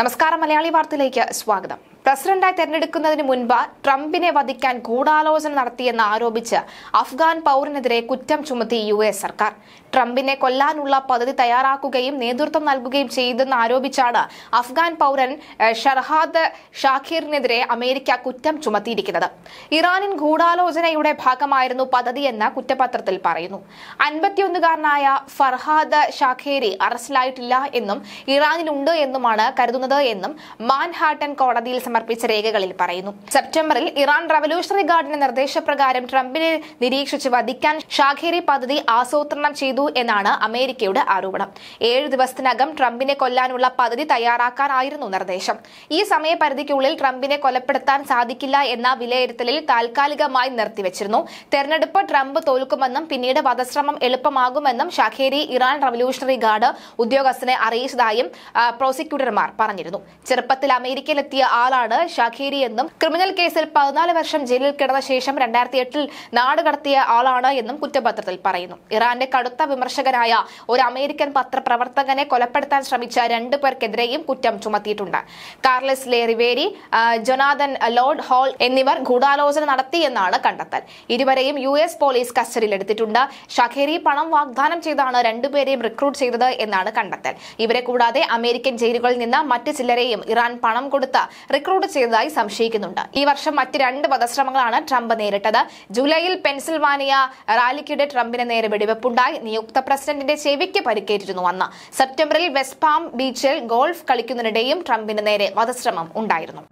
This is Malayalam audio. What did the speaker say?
നമസ്കാരം മലയാളി വാർത്തയിലേക്ക് സ്വാഗതം പ്രസിഡന്റായി തെരഞ്ഞെടുക്കുന്നതിന് മുൻപ് ട്രംപിനെ വധിക്കാൻ ഗൂഢാലോചന നടത്തിയെന്ന് ആരോപിച്ച് അഫ്ഗാൻ പൌരനെതിരെ കുറ്റം ചുമത്തി യു സർക്കാർ ട്രംപിനെ കൊല്ലാനുള്ള പദ്ധതി തയ്യാറാക്കുകയും നേതൃത്വം നൽകുകയും ചെയ്തെന്ന് ആരോപിച്ചാണ് അഫ്ഗാൻ പൗരൻ ഷർഹാദ് ഷാഖീറിനെതിരെ അമേരിക്ക കുറ്റം ചുമത്തിയിരിക്കുന്നത് ഇറാനിൻ ഗൂഢാലോചനയുടെ ഭാഗമായിരുന്നു എന്ന് കുറ്റപത്രത്തിൽ പറയുന്നു അൻപത്തിയൊന്നുകാരനായ ഫർഹാദ് ഷാഖേരി അറസ്റ്റിലായിട്ടില്ല എന്നും ഇറാനിലുണ്ട് എന്നുമാണ് കരുതുന്നത് എന്നും മാൻഹാട്ടൻ കോടതിയിൽ സമർപ്പിച്ച രേഖകളിൽ പറയുന്നു സെപ്റ്റംബറിൽ ഇറാൻ റവല്യൂഷണറി ഗാർഡിന്റെ നിർദ്ദേശപ്രകാരം ട്രംപിനെ നിരീക്ഷിച്ച് വധിക്കാൻ ഷാഖേരി പദ്ധതി ആസൂത്രണം ചെയ്തു എന്നാണ് അമേരിക്കയുടെ ആരോപണം ഏഴ് ദിവസത്തിനകം ട്രംപിനെ കൊല്ലാനുള്ള പദ്ധതി തയ്യാറാക്കാനായിരുന്നു നിർദ്ദേശം ഈ സമയപരിധിക്കുള്ളിൽ ട്രംപിനെ കൊലപ്പെടുത്താൻ സാധിക്കില്ല എന്ന വിലയിരുത്തലിൽ താൽക്കാലികമായി നിർത്തിവച്ചിരുന്നു തെരഞ്ഞെടുപ്പ് ട്രംപ് തോൽക്കുമെന്നും പിന്നീട് വധശ്രമം എളുപ്പമാകുമെന്നും ഷഹേരി ഇറാൻ റവല്യൂഷണറി ഗാർഡ് ഉദ്യോഗസ്ഥനെ അറിയിച്ചതായും പ്രോസിക്യൂട്ടർമാർ പറഞ്ഞിരുന്നു ചെറുപ്പത്തിൽ അമേരിക്കയിലെത്തിയ ആളാണ് ഷഹേരി എന്നും ക്രിമിനൽ കേസിൽ പതിനാല് വർഷം ജയിലിൽ കിടന്ന ശേഷം രണ്ടായിരത്തി എട്ടിൽ കടത്തിയ ആളാണ് എന്നും കുറ്റപത്രത്തിൽ പറയുന്നു ഇറാന്റെ കടുത്ത വിമർശകനായ ഒരു അമേരിക്കൻ പത്രപ്രവർത്തകനെ കൊലപ്പെടുത്താൻ ശ്രമിച്ച രണ്ടു പേർക്കെതിരെയും കുറ്റം ചുമത്തിയിട്ടുണ്ട് കാർലസ് ലെ റിവേരി ജൊനാഥൻ ലോർഡ് ഹോൾ എന്നിവർ ഗൂഢാലോചന നടത്തിയെന്നാണ് കണ്ടെത്തൽ ഇരുവരെയും യു എസ് പോലീസ് കസ്റ്റഡിയിലെടുത്തിട്ടുണ്ട് ഷഖേരി പണം വാഗ്ദാനം ചെയ്താണ് രണ്ടുപേരെയും റിക്രൂട്ട് ചെയ്തത് എന്നാണ് കണ്ടെത്തൽ ഇവരെ കൂടാതെ അമേരിക്കൻ ജയിലുകളിൽ നിന്ന് മറ്റ് ചിലരെയും ഇറാൻ പണം കൊടുത്ത് റിക്രൂട്ട് ചെയ്തതായി സംശയിക്കുന്നുണ്ട് ഈ വർഷം മറ്റ് രണ്ട് വധശ്രമങ്ങളാണ് ട്രംപ് നേരിട്ടത് ജൂലൈയിൽ പെൻസിൽവാനിയ റാലിക്കിടെ ട്രംപിന് നേരെ വെടിവെപ്പുണ്ടായി നിയുക്ത സംയുക്ത പ്രസിഡന്റിന്റെ ചെവിക്ക് പരിക്കേറ്റിരുന്നു അന്ന് സെപ്റ്റംബറിൽ വെസ്റ്റ് പാം ബീച്ചിൽ ഗോൾഫ് കളിക്കുന്നതിനിടെയും ട്രംപിന് നേരെ വധശ്രമം ഉണ്ടായിരുന്നു